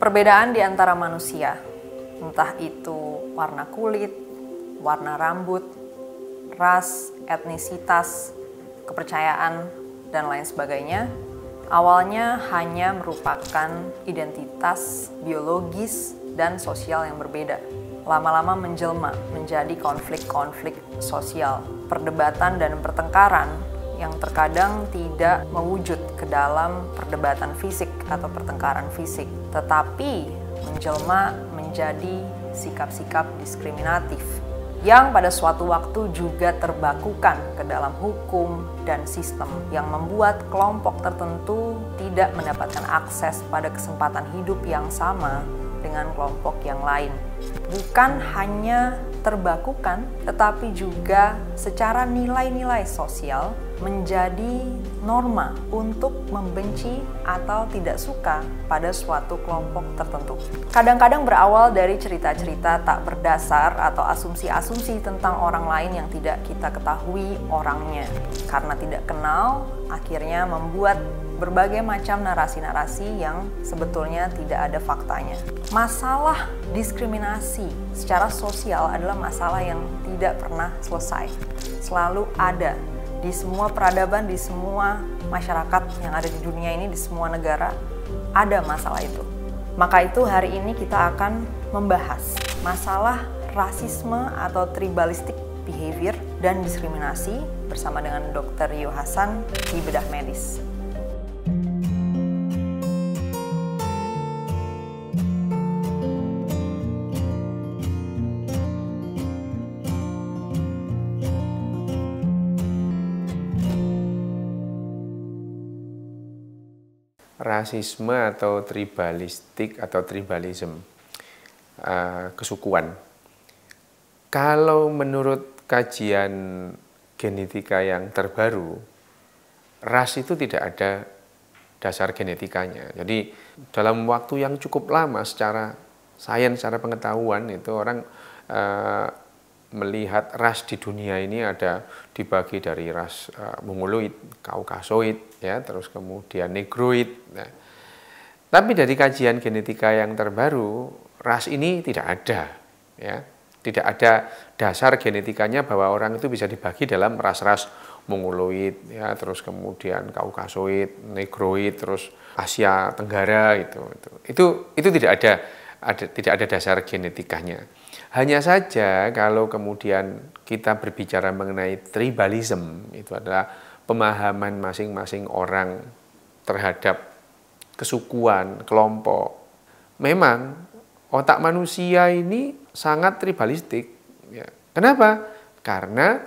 Perbedaan di antara manusia, entah itu warna kulit, warna rambut, ras, etnisitas, kepercayaan, dan lain sebagainya, awalnya hanya merupakan identitas biologis dan sosial yang berbeda. Lama-lama menjelma menjadi konflik-konflik sosial, perdebatan dan pertengkaran yang terkadang tidak mewujud ke dalam perdebatan fisik atau pertengkaran fisik, tetapi menjelma menjadi sikap-sikap diskriminatif yang pada suatu waktu juga terbakukan ke dalam hukum dan sistem yang membuat kelompok tertentu tidak mendapatkan akses pada kesempatan hidup yang sama dengan kelompok yang lain. Bukan hanya terbakukan, tetapi juga secara nilai-nilai sosial menjadi norma untuk membenci atau tidak suka pada suatu kelompok tertentu. Kadang-kadang berawal dari cerita-cerita tak berdasar atau asumsi-asumsi tentang orang lain yang tidak kita ketahui orangnya. Karena tidak kenal, akhirnya membuat berbagai macam narasi-narasi yang sebetulnya tidak ada faktanya. Masalah diskriminasi secara sosial adalah masalah yang tidak pernah selesai. Selalu ada di semua peradaban, di semua masyarakat yang ada di dunia ini, di semua negara, ada masalah itu. Maka itu hari ini kita akan membahas masalah rasisme atau tribalistik behavior dan diskriminasi bersama dengan Dr. Rio Hasan di Bedah Medis. rasisme atau tribalistik atau tribalism uh, kesukuan. Kalau menurut kajian genetika yang terbaru, ras itu tidak ada dasar genetikanya. Jadi dalam waktu yang cukup lama secara sains, secara pengetahuan itu orang uh, melihat ras di dunia ini ada dibagi dari ras uh, mongoloid, kaukasoid, ya, terus kemudian negroid. Ya. Tapi dari kajian genetika yang terbaru, ras ini tidak ada, ya, tidak ada dasar genetikanya bahwa orang itu bisa dibagi dalam ras-ras mongoloid, ya, terus kemudian kaukasoid, negroid, terus Asia Tenggara gitu, itu, itu, itu tidak ada, ada tidak ada dasar genetikanya. Hanya saja kalau kemudian kita berbicara mengenai tribalism, itu adalah pemahaman masing-masing orang terhadap kesukuan, kelompok. Memang otak manusia ini sangat tribalistik. Ya. Kenapa? Karena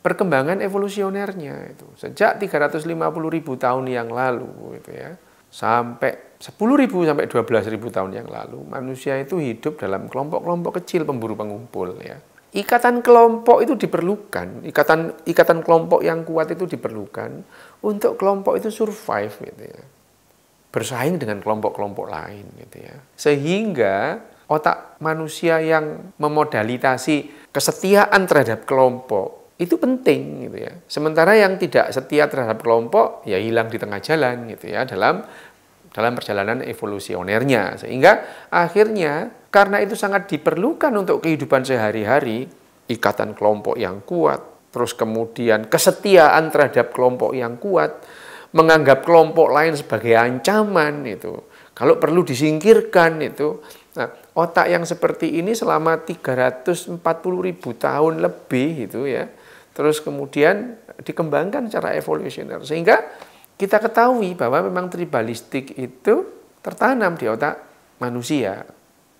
perkembangan evolusionernya itu sejak 350 ribu tahun yang lalu, gitu ya, sampai 10.000 sampai 12.000 tahun yang lalu manusia itu hidup dalam kelompok-kelompok kecil pemburu pengumpul ya. Ikatan kelompok itu diperlukan, ikatan ikatan kelompok yang kuat itu diperlukan untuk kelompok itu survive gitu ya. Bersaing dengan kelompok-kelompok lain gitu ya. Sehingga otak manusia yang memodalitasi kesetiaan terhadap kelompok itu penting gitu ya. Sementara yang tidak setia terhadap kelompok ya hilang di tengah jalan gitu ya dalam dalam perjalanan evolusionernya. Sehingga akhirnya karena itu sangat diperlukan untuk kehidupan sehari-hari, ikatan kelompok yang kuat, terus kemudian kesetiaan terhadap kelompok yang kuat, menganggap kelompok lain sebagai ancaman itu. Kalau perlu disingkirkan itu. Nah, otak yang seperti ini selama 340 ribu tahun lebih itu ya. Terus kemudian dikembangkan secara evolusioner sehingga kita ketahui bahwa memang tribalistik itu tertanam di otak manusia.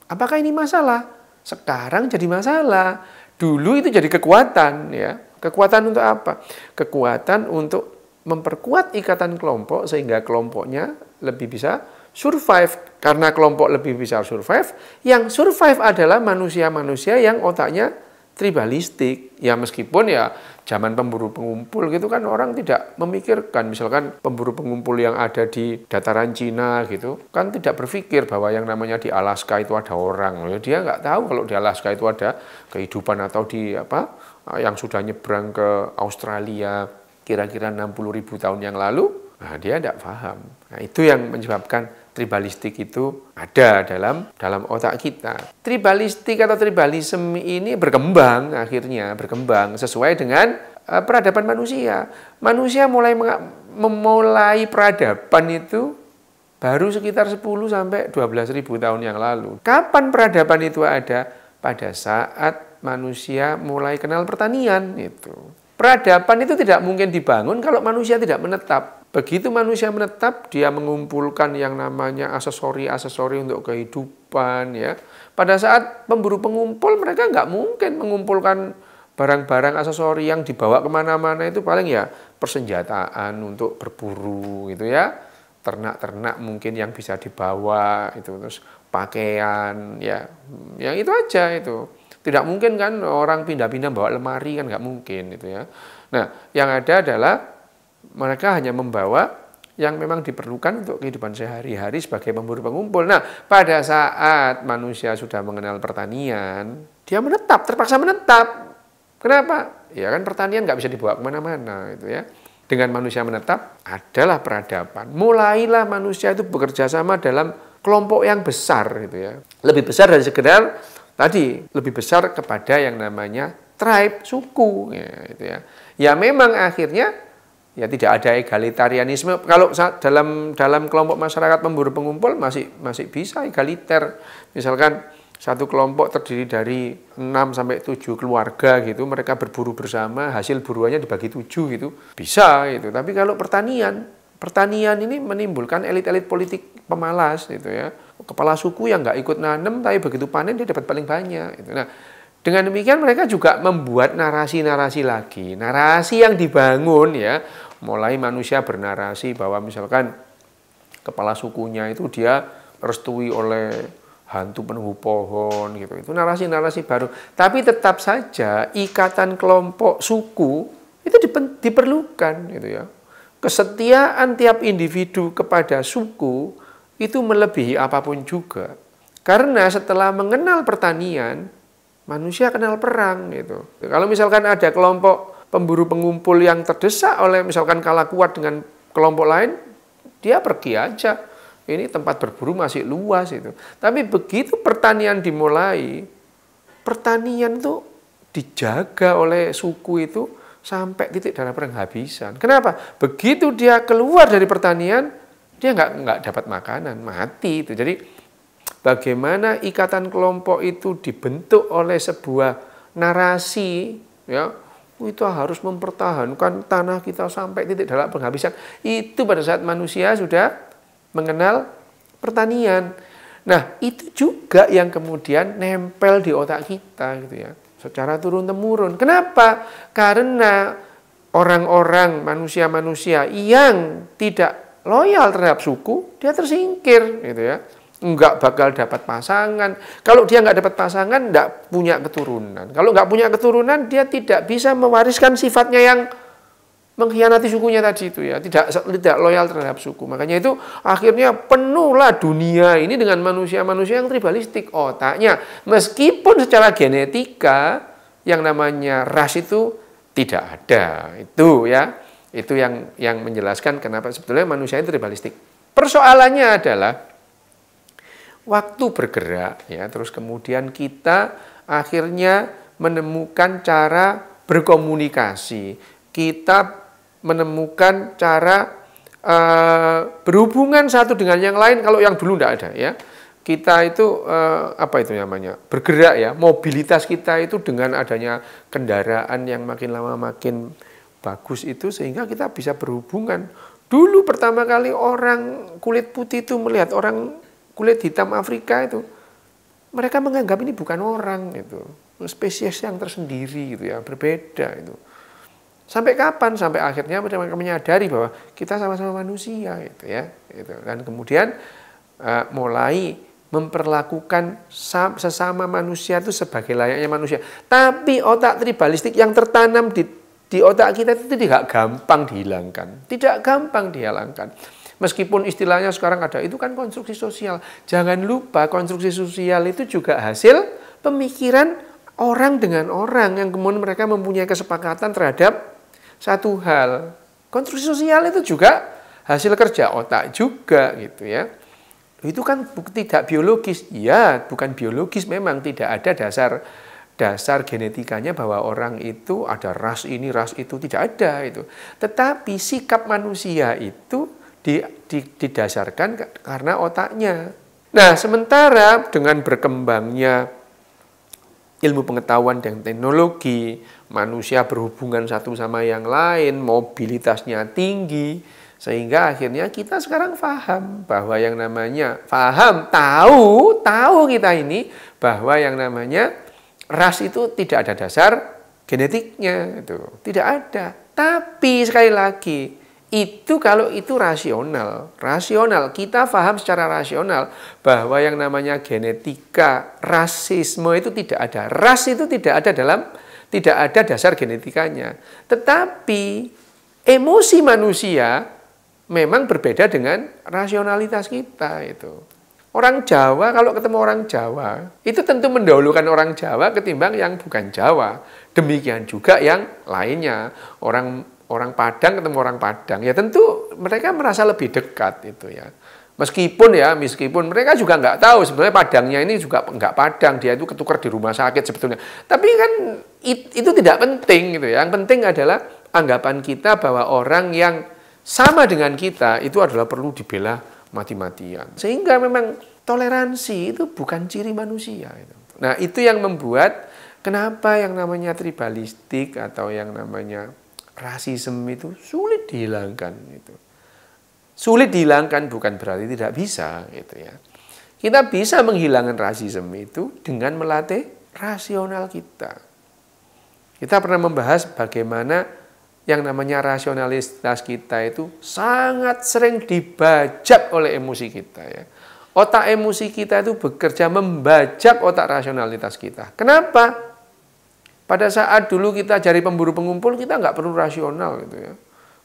Apakah ini masalah? Sekarang jadi masalah. Dulu itu jadi kekuatan ya. Kekuatan untuk apa? Kekuatan untuk memperkuat ikatan kelompok sehingga kelompoknya lebih bisa survive. Karena kelompok lebih bisa survive, yang survive adalah manusia-manusia yang otaknya tribalistik ya meskipun ya zaman pemburu pengumpul gitu kan orang tidak memikirkan misalkan pemburu pengumpul yang ada di dataran Cina gitu kan tidak berpikir bahwa yang namanya di Alaska itu ada orang ya, dia nggak tahu kalau di Alaska itu ada kehidupan atau di apa yang sudah nyebrang ke Australia kira-kira 60 ribu tahun yang lalu nah dia tidak paham nah itu yang menyebabkan tribalistik itu ada dalam dalam otak kita. Tribalistik atau tribalisme ini berkembang akhirnya, berkembang sesuai dengan e, peradaban manusia. Manusia mulai memulai peradaban itu baru sekitar 10 sampai 12 ribu tahun yang lalu. Kapan peradaban itu ada? Pada saat manusia mulai kenal pertanian itu. Peradaban itu tidak mungkin dibangun kalau manusia tidak menetap. Begitu manusia menetap, dia mengumpulkan yang namanya aksesori-aksesori untuk kehidupan. ya. Pada saat pemburu pengumpul, mereka nggak mungkin mengumpulkan barang-barang aksesori yang dibawa kemana-mana itu paling ya persenjataan untuk berburu gitu ya ternak-ternak mungkin yang bisa dibawa itu terus pakaian ya yang itu aja itu tidak mungkin kan orang pindah-pindah bawa lemari kan nggak mungkin gitu ya. Nah, yang ada adalah mereka hanya membawa yang memang diperlukan untuk kehidupan sehari-hari sebagai pemburu pengumpul. Nah, pada saat manusia sudah mengenal pertanian, dia menetap, terpaksa menetap. Kenapa? Ya kan pertanian nggak bisa dibawa kemana-mana gitu ya. Dengan manusia menetap adalah peradaban. Mulailah manusia itu bekerja sama dalam kelompok yang besar gitu ya. Lebih besar dari sekedar tadi lebih besar kepada yang namanya tribe suku ya, itu ya. ya memang akhirnya ya tidak ada egalitarianisme kalau dalam dalam kelompok masyarakat pemburu pengumpul masih masih bisa egaliter misalkan satu kelompok terdiri dari 6 sampai 7 keluarga gitu, mereka berburu bersama, hasil buruannya dibagi 7 gitu. Bisa gitu. Tapi kalau pertanian, pertanian ini menimbulkan elit-elit politik pemalas gitu ya kepala suku yang nggak ikut nanem, tapi begitu panen dia dapat paling banyak. Gitu. Nah, dengan demikian mereka juga membuat narasi-narasi lagi, narasi yang dibangun ya, mulai manusia bernarasi bahwa misalkan kepala sukunya itu dia restui oleh hantu penuh pohon gitu. Itu narasi-narasi baru. Tapi tetap saja ikatan kelompok suku itu diperlukan gitu ya. Kesetiaan tiap individu kepada suku itu melebihi apapun juga. Karena setelah mengenal pertanian, manusia kenal perang gitu. Kalau misalkan ada kelompok pemburu pengumpul yang terdesak oleh misalkan kalah kuat dengan kelompok lain, dia pergi aja. Ini tempat berburu masih luas itu. Tapi begitu pertanian dimulai, pertanian itu dijaga oleh suku itu sampai titik darah habisan Kenapa? Begitu dia keluar dari pertanian, dia nggak nggak dapat makanan, mati itu. Jadi bagaimana ikatan kelompok itu dibentuk oleh sebuah narasi, ya itu harus mempertahankan tanah kita sampai titik dalam penghabisan. Itu pada saat manusia sudah mengenal pertanian. Nah, itu juga yang kemudian nempel di otak kita gitu ya. Secara turun temurun. Kenapa? Karena orang-orang manusia-manusia yang tidak loyal terhadap suku, dia tersingkir gitu ya. Enggak bakal dapat pasangan. Kalau dia enggak dapat pasangan, enggak punya keturunan. Kalau enggak punya keturunan, dia tidak bisa mewariskan sifatnya yang mengkhianati sukunya tadi itu ya tidak tidak loyal terhadap suku makanya itu akhirnya penuhlah dunia ini dengan manusia-manusia yang tribalistik otaknya meskipun secara genetika yang namanya ras itu tidak ada itu ya itu yang yang menjelaskan kenapa sebetulnya manusia itu tribalistik. Persoalannya adalah waktu bergerak ya, terus kemudian kita akhirnya menemukan cara berkomunikasi. Kita menemukan cara uh, berhubungan satu dengan yang lain kalau yang dulu tidak ada ya kita itu eh, apa itu namanya bergerak ya mobilitas kita itu dengan adanya kendaraan yang makin lama makin bagus itu sehingga kita bisa berhubungan. Dulu pertama kali orang kulit putih itu melihat orang kulit hitam Afrika itu, mereka menganggap ini bukan orang itu, spesies yang tersendiri gitu ya, berbeda itu. Sampai kapan? Sampai akhirnya mereka menyadari bahwa kita sama-sama manusia gitu ya, itu Dan kemudian uh, mulai memperlakukan sesama manusia itu sebagai layaknya manusia. Tapi otak tribalistik yang tertanam di di otak kita itu tidak gampang dihilangkan. Tidak gampang dihilangkan. Meskipun istilahnya sekarang ada, itu kan konstruksi sosial. Jangan lupa konstruksi sosial itu juga hasil pemikiran orang dengan orang yang kemudian mereka mempunyai kesepakatan terhadap satu hal. Konstruksi sosial itu juga hasil kerja otak juga gitu ya. Itu kan tidak biologis. Ya, bukan biologis memang tidak ada dasar dasar genetikanya bahwa orang itu ada ras ini, ras itu tidak ada itu. Tetapi sikap manusia itu didasarkan karena otaknya. Nah, sementara dengan berkembangnya ilmu pengetahuan dan teknologi, manusia berhubungan satu sama yang lain, mobilitasnya tinggi, sehingga akhirnya kita sekarang paham bahwa yang namanya paham, tahu, tahu kita ini bahwa yang namanya ras itu tidak ada dasar genetiknya itu tidak ada tapi sekali lagi itu kalau itu rasional rasional kita paham secara rasional bahwa yang namanya genetika rasisme itu tidak ada ras itu tidak ada dalam tidak ada dasar genetikanya tetapi emosi manusia memang berbeda dengan rasionalitas kita itu Orang Jawa kalau ketemu orang Jawa, itu tentu mendahulukan orang Jawa ketimbang yang bukan Jawa. Demikian juga yang lainnya. Orang orang Padang ketemu orang Padang, ya tentu mereka merasa lebih dekat itu ya. Meskipun ya, meskipun mereka juga nggak tahu sebenarnya Padangnya ini juga nggak Padang, dia itu ketukar di rumah sakit sebetulnya. Tapi kan it, itu tidak penting gitu ya. Yang penting adalah anggapan kita bahwa orang yang sama dengan kita itu adalah perlu dibela mati-matian. Sehingga memang toleransi itu bukan ciri manusia. Nah itu yang membuat kenapa yang namanya tribalistik atau yang namanya rasisme itu sulit dihilangkan. Gitu. Sulit dihilangkan bukan berarti tidak bisa gitu ya. Kita bisa menghilangkan rasisme itu dengan melatih rasional kita. Kita pernah membahas bagaimana yang namanya rasionalitas kita itu sangat sering dibajak oleh emosi kita ya. Otak emosi kita itu bekerja membajak otak rasionalitas kita. Kenapa? Pada saat dulu kita jadi pemburu pengumpul, kita nggak perlu rasional gitu ya.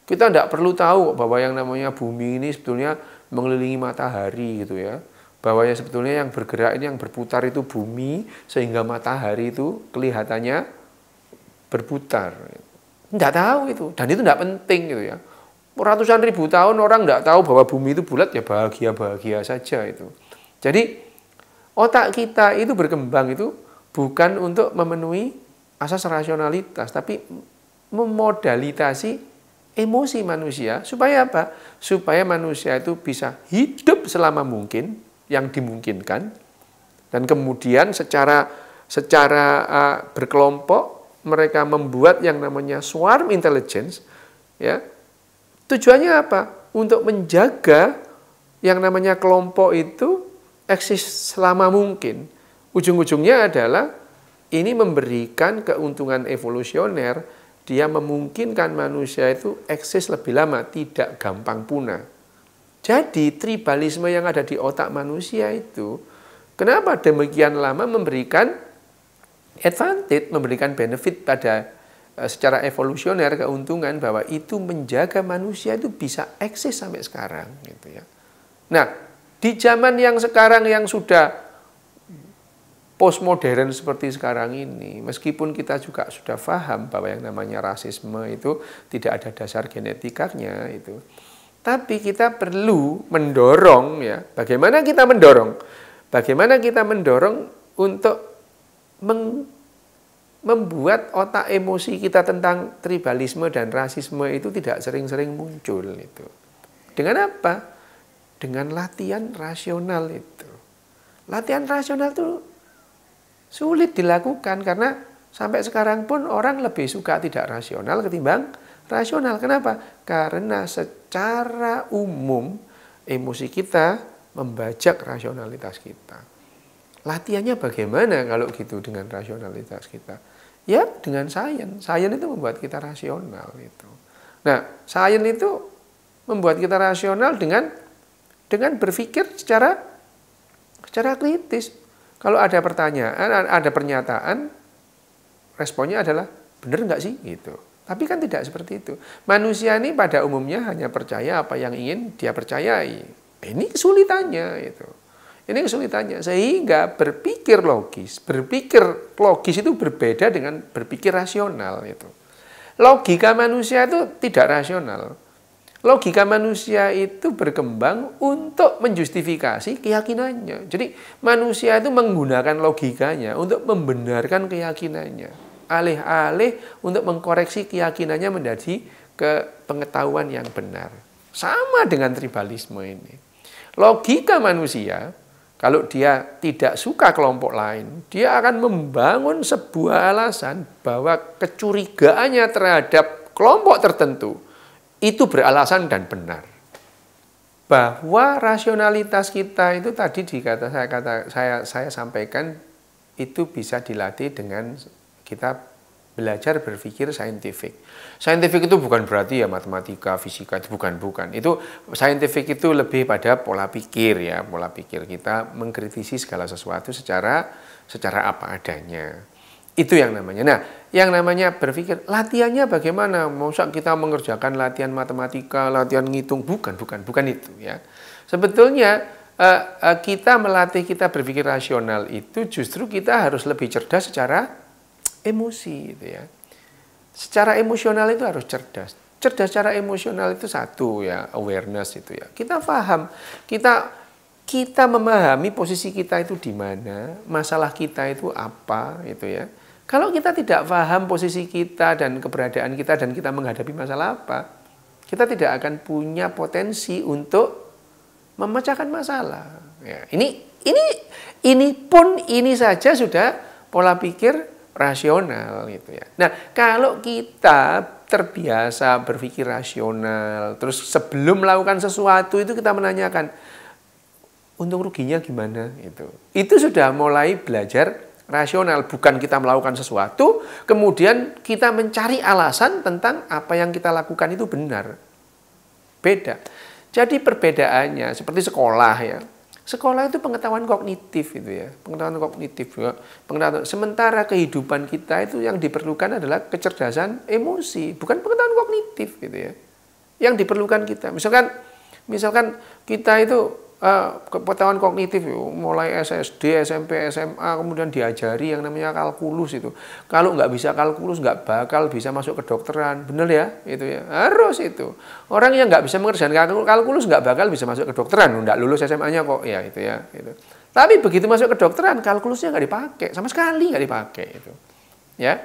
Kita nggak perlu tahu bahwa yang namanya bumi ini sebetulnya mengelilingi matahari gitu ya bahwa ya sebetulnya yang bergerak ini yang berputar itu bumi sehingga matahari itu kelihatannya berputar. Gitu. Nggak tahu itu. Dan itu nggak penting gitu ya. Ratusan ribu tahun orang nggak tahu bahwa bumi itu bulat, ya bahagia-bahagia saja itu. Jadi otak kita itu berkembang itu bukan untuk memenuhi asas rasionalitas, tapi memodalitasi emosi manusia supaya apa? Supaya manusia itu bisa hidup selama mungkin yang dimungkinkan dan kemudian secara secara uh, berkelompok mereka membuat yang namanya swarm intelligence, ya tujuannya apa? Untuk menjaga yang namanya kelompok itu eksis selama mungkin. Ujung-ujungnya adalah ini memberikan keuntungan evolusioner, dia memungkinkan manusia itu eksis lebih lama, tidak gampang punah. Jadi tribalisme yang ada di otak manusia itu, kenapa demikian lama memberikan advantage memberikan benefit pada eh, secara evolusioner keuntungan bahwa itu menjaga manusia itu bisa eksis sampai sekarang gitu ya. Nah, di zaman yang sekarang yang sudah postmodern seperti sekarang ini, meskipun kita juga sudah paham bahwa yang namanya rasisme itu tidak ada dasar genetikanya itu. Tapi kita perlu mendorong ya, bagaimana kita mendorong? Bagaimana kita mendorong untuk membuat otak emosi kita tentang tribalisme dan rasisme itu tidak sering-sering muncul itu. Dengan apa? Dengan latihan rasional itu. Latihan rasional itu sulit dilakukan karena sampai sekarang pun orang lebih suka tidak rasional ketimbang rasional. Kenapa? Karena secara umum emosi kita membajak rasionalitas kita. Latihannya bagaimana kalau gitu dengan rasionalitas kita? Ya dengan sains. Sains itu membuat kita rasional itu. Nah, sains itu membuat kita rasional dengan dengan berpikir secara secara kritis. Kalau ada pertanyaan, ada pernyataan, responnya adalah benar nggak sih gitu. Tapi kan tidak seperti itu. Manusia ini pada umumnya hanya percaya apa yang ingin dia percayai. Ini kesulitannya itu. Ini kesulitannya. Sehingga berpikir logis, berpikir logis itu berbeda dengan berpikir rasional itu. Logika manusia itu tidak rasional. Logika manusia itu berkembang untuk menjustifikasi keyakinannya. Jadi manusia itu menggunakan logikanya untuk membenarkan keyakinannya. Alih-alih untuk mengkoreksi keyakinannya menjadi ke pengetahuan yang benar. Sama dengan tribalisme ini. Logika manusia kalau dia tidak suka kelompok lain, dia akan membangun sebuah alasan bahwa kecurigaannya terhadap kelompok tertentu itu beralasan dan benar. Bahwa rasionalitas kita itu tadi dikata saya kata saya saya sampaikan itu bisa dilatih dengan kita belajar berpikir saintifik. Saintifik itu bukan berarti ya matematika, fisika itu bukan bukan. Itu saintifik itu lebih pada pola pikir ya, pola pikir kita mengkritisi segala sesuatu secara secara apa adanya. Itu yang namanya. Nah, yang namanya berpikir latihannya bagaimana? Masa kita mengerjakan latihan matematika, latihan ngitung? Bukan, bukan, bukan itu ya. Sebetulnya eh, eh, kita melatih kita berpikir rasional itu justru kita harus lebih cerdas secara emosi gitu ya. Secara emosional itu harus cerdas. Cerdas secara emosional itu satu ya, awareness itu ya. Kita paham, kita kita memahami posisi kita itu di mana, masalah kita itu apa itu ya. Kalau kita tidak paham posisi kita dan keberadaan kita dan kita menghadapi masalah apa, kita tidak akan punya potensi untuk memecahkan masalah. Ya, ini ini ini pun ini saja sudah pola pikir rasional gitu ya. Nah, kalau kita terbiasa berpikir rasional, terus sebelum melakukan sesuatu itu kita menanyakan untung ruginya gimana itu. Itu sudah mulai belajar rasional, bukan kita melakukan sesuatu, kemudian kita mencari alasan tentang apa yang kita lakukan itu benar. Beda. Jadi perbedaannya seperti sekolah ya. Sekolah itu pengetahuan kognitif itu ya, pengetahuan kognitif ya. Pengetahuan sementara kehidupan kita itu yang diperlukan adalah kecerdasan emosi, bukan pengetahuan kognitif gitu ya. Yang diperlukan kita. Misalkan misalkan kita itu uh, eh, pengetahuan kognitif mulai SSD, SMP, SMA, kemudian diajari yang namanya kalkulus itu. Kalau nggak bisa kalkulus nggak bakal bisa masuk kedokteran, bener ya itu ya harus itu. Orang yang nggak bisa mengerjakan kalkulus nggak bakal bisa masuk kedokteran, nggak lulus SMA-nya kok ya itu ya. Itu. Tapi begitu masuk kedokteran kalkulusnya nggak dipakai, sama sekali nggak dipakai itu. Ya,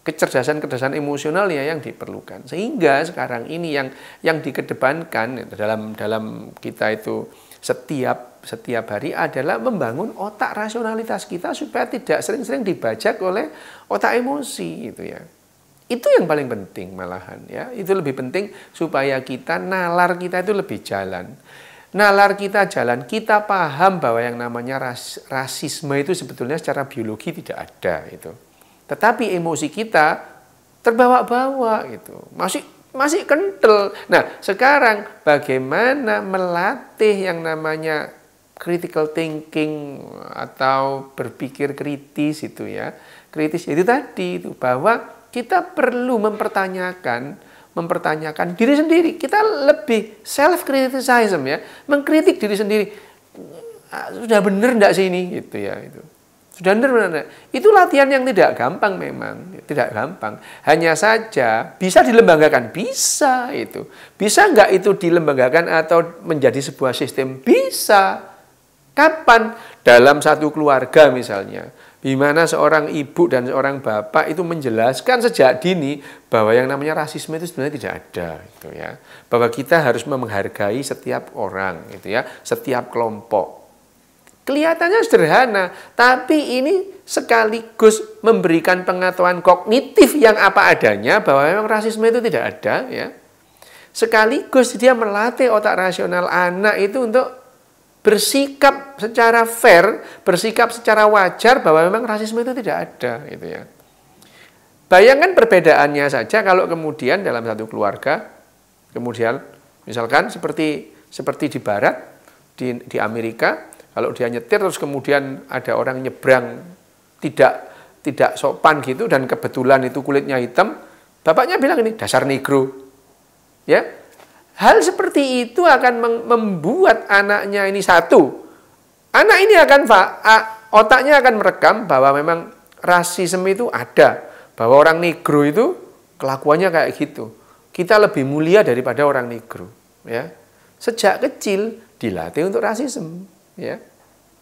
kecerdasan-kecerdasan emosionalnya yang diperlukan. Sehingga sekarang ini yang yang dikedepankan dalam dalam kita itu setiap setiap hari adalah membangun otak rasionalitas kita supaya tidak sering-sering dibajak oleh otak emosi gitu ya. Itu yang paling penting malahan ya. Itu lebih penting supaya kita nalar kita itu lebih jalan. Nalar kita jalan, kita paham bahwa yang namanya ras, rasisme itu sebetulnya secara biologi tidak ada itu. Tetapi emosi kita terbawa-bawa gitu. Masih masih kental. Nah, sekarang bagaimana melatih yang namanya critical thinking atau berpikir kritis itu ya. Kritis itu tadi itu bahwa kita perlu mempertanyakan mempertanyakan diri sendiri. Kita lebih self criticism ya, mengkritik diri sendiri. Ah, sudah benar enggak sih ini gitu ya itu. Sudah benar-benar. Itu latihan yang tidak gampang memang, tidak gampang. Hanya saja bisa dilembagakan, bisa itu. Bisa nggak itu dilembagakan atau menjadi sebuah sistem? Bisa. Kapan? Dalam satu keluarga misalnya. Di mana seorang ibu dan seorang bapak itu menjelaskan sejak dini bahwa yang namanya rasisme itu sebenarnya tidak ada gitu ya. Bahwa kita harus menghargai setiap orang gitu ya, setiap kelompok Kelihatannya sederhana, tapi ini sekaligus memberikan pengetahuan kognitif yang apa adanya bahwa memang rasisme itu tidak ada ya. Sekaligus dia melatih otak rasional anak itu untuk bersikap secara fair, bersikap secara wajar bahwa memang rasisme itu tidak ada gitu ya. Bayangkan perbedaannya saja kalau kemudian dalam satu keluarga kemudian misalkan seperti seperti di barat di, di Amerika kalau dia nyetir terus kemudian ada orang nyebrang tidak tidak sopan gitu dan kebetulan itu kulitnya hitam, bapaknya bilang ini dasar negro. Ya. Hal seperti itu akan membuat anaknya ini satu. Anak ini akan otaknya akan merekam bahwa memang rasisme itu ada, bahwa orang negro itu kelakuannya kayak gitu. Kita lebih mulia daripada orang negro, ya. Sejak kecil dilatih untuk rasisme. Ya.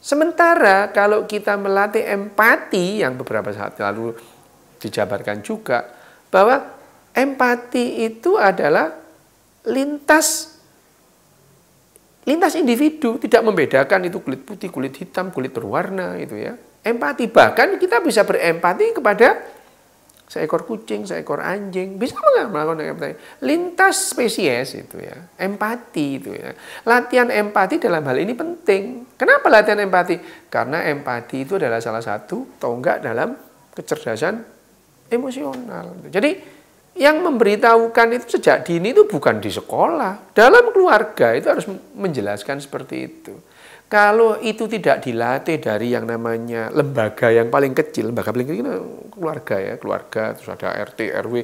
Sementara kalau kita melatih empati yang beberapa saat lalu dijabarkan juga bahwa empati itu adalah lintas lintas individu tidak membedakan itu kulit putih, kulit hitam, kulit berwarna itu ya. Empati bahkan kita bisa berempati kepada seekor kucing, seekor anjing, bisa nggak melakukan empati? Lintas spesies itu ya, empati itu ya. Latihan empati dalam hal ini penting. Kenapa latihan empati? Karena empati itu adalah salah satu tonggak dalam kecerdasan emosional. Jadi yang memberitahukan itu sejak dini itu bukan di sekolah, dalam keluarga itu harus menjelaskan seperti itu. Kalau itu tidak dilatih dari yang namanya lembaga yang paling kecil, lembaga paling kecil keluarga ya, keluarga, terus ada RT, RW,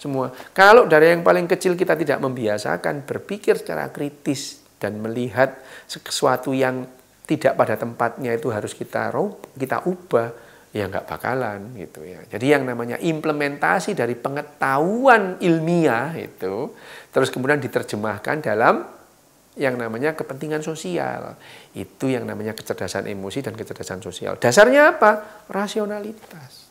semua. Kalau dari yang paling kecil kita tidak membiasakan berpikir secara kritis dan melihat sesuatu yang tidak pada tempatnya itu harus kita kita ubah, ya nggak bakalan gitu ya. Jadi yang namanya implementasi dari pengetahuan ilmiah itu terus kemudian diterjemahkan dalam yang namanya kepentingan sosial. Itu yang namanya kecerdasan emosi dan kecerdasan sosial. Dasarnya apa? Rasionalitas.